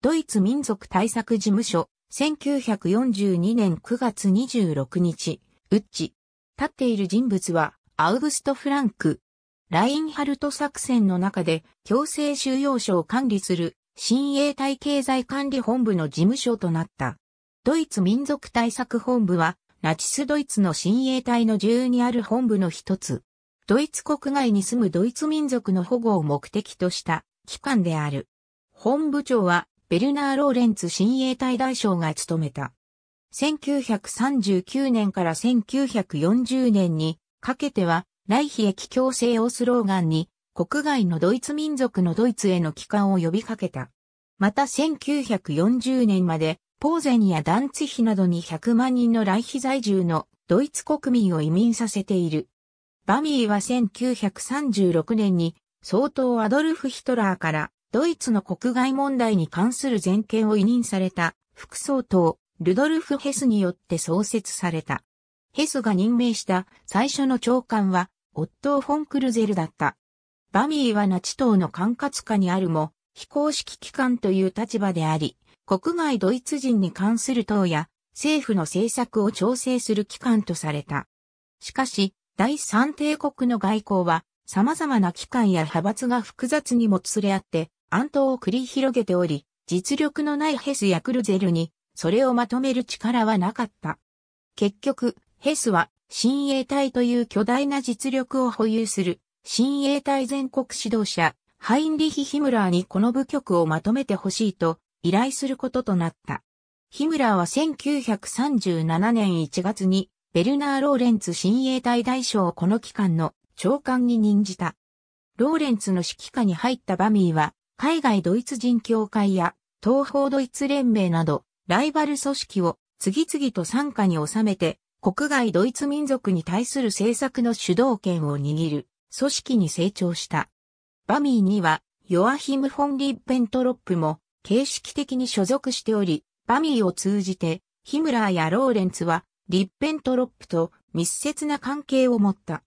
ドイツ民族対策事務所、1942年9月26日、ウッチ。立っている人物は、アウグスト・フランク。ラインハルト作戦の中で、強制収容所を管理する、新衛隊経済管理本部の事務所となった。ドイツ民族対策本部は、ナチスドイツの新衛隊の由にある本部の一つ。ドイツ国外に住むドイツ民族の保護を目的とした機関である。本部長はベルナー・ローレンツ親衛隊大将が務めた。1939年から1940年にかけては、来へ駅強制をスローガンに、国外のドイツ民族のドイツへの帰還を呼びかけた。また1940年まで、ポーゼンやダンツヒなどに100万人の来比在住のドイツ国民を移民させている。バミーは1936年に、総統アドルフ・ヒトラーからドイツの国外問題に関する全権を委任された副総統、ルドルフ・ヘスによって創設された。ヘスが任命した最初の長官は、オットー・フォン・クルゼルだった。バミーはナチ党の管轄下にあるも、非公式機関という立場であり、国外ドイツ人に関する党や政府の政策を調整する機関とされた。しかし、第三帝国の外交は、様々な機関や派閥が複雑にもつれ合って、暗闘を繰り広げており、実力のないヘスやクルゼルに、それをまとめる力はなかった。結局、ヘスは、新衛隊という巨大な実力を保有する、新衛隊全国指導者、ハインリヒ・ヒムラーにこの部局をまとめてほしいと、依頼することとなった。ヒムラーは1937年1月に、ベルナー・ローレンツ新衛隊大将をこの期間の長官に任じた。ローレンツの指揮下に入ったバミーは、海外ドイツ人協会や東方ドイツ連盟など、ライバル組織を次々と参加に収めて、国外ドイツ民族に対する政策の主導権を握る組織に成長した。バミーには、ヨアヒム・フォン・リッペントロップも形式的に所属しており、バミーを通じて、ヒムラーやローレンツは、リッペントロップと密接な関係を持った。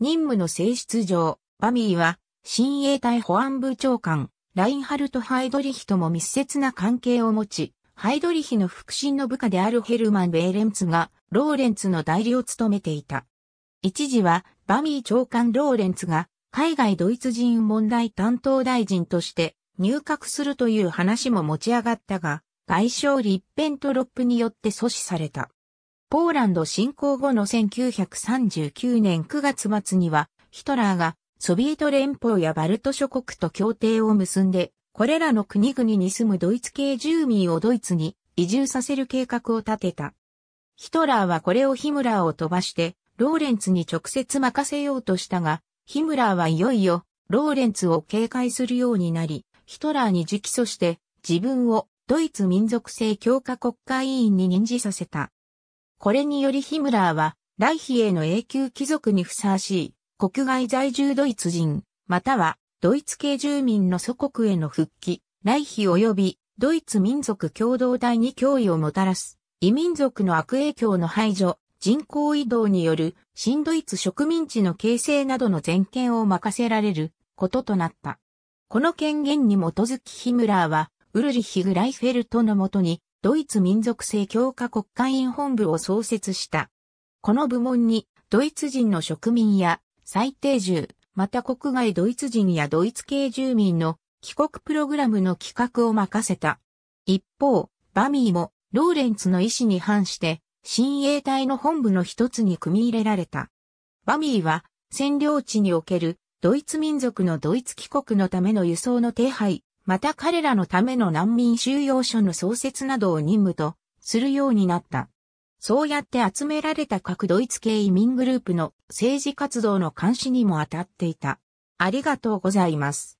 任務の性質上、バミーは、親衛隊保安部長官、ラインハルト・ハイドリヒとも密接な関係を持ち、ハイドリヒの腹心の部下であるヘルマン・ベーレンツが、ローレンツの代理を務めていた。一時は、バミー長官ローレンツが、海外ドイツ人問題担当大臣として入閣するという話も持ち上がったが、外相リッペントロップによって阻止された。ポーランド侵攻後の1939年9月末には、ヒトラーがソビエト連邦やバルト諸国と協定を結んで、これらの国々に住むドイツ系住民をドイツに移住させる計画を立てた。ヒトラーはこれをヒムラーを飛ばして、ローレンツに直接任せようとしたが、ヒムラーはいよいよ、ローレンツを警戒するようになり、ヒトラーに直訴して、自分をドイツ民族性強化国会委員に任じさせた。これによりヒムラーは、ライヒへの永久貴族にふさわしい、国外在住ドイツ人、またはドイツ系住民の祖国への復帰、来避及びドイツ民族共同体に脅威をもたらす、異民族の悪影響の排除、人口移動による新ドイツ植民地の形成などの全権を任せられることとなった。この権限に基づきヒムラーは、ウルリヒ・グライフェルトのもとに、ドイツ民族性強化国会員本部を創設した。この部門に、ドイツ人の植民や最低住、また国外ドイツ人やドイツ系住民の帰国プログラムの企画を任せた。一方、バミーもローレンツの意思に反して親衛隊の本部の一つに組み入れられた。バミーは占領地におけるドイツ民族のドイツ帰国のための輸送の手配、また彼らのための難民収容所の創設などを任務とするようになった。そうやって集められた各ドイツ系移民グループの政治活動の監視にも当たっていた。ありがとうございます。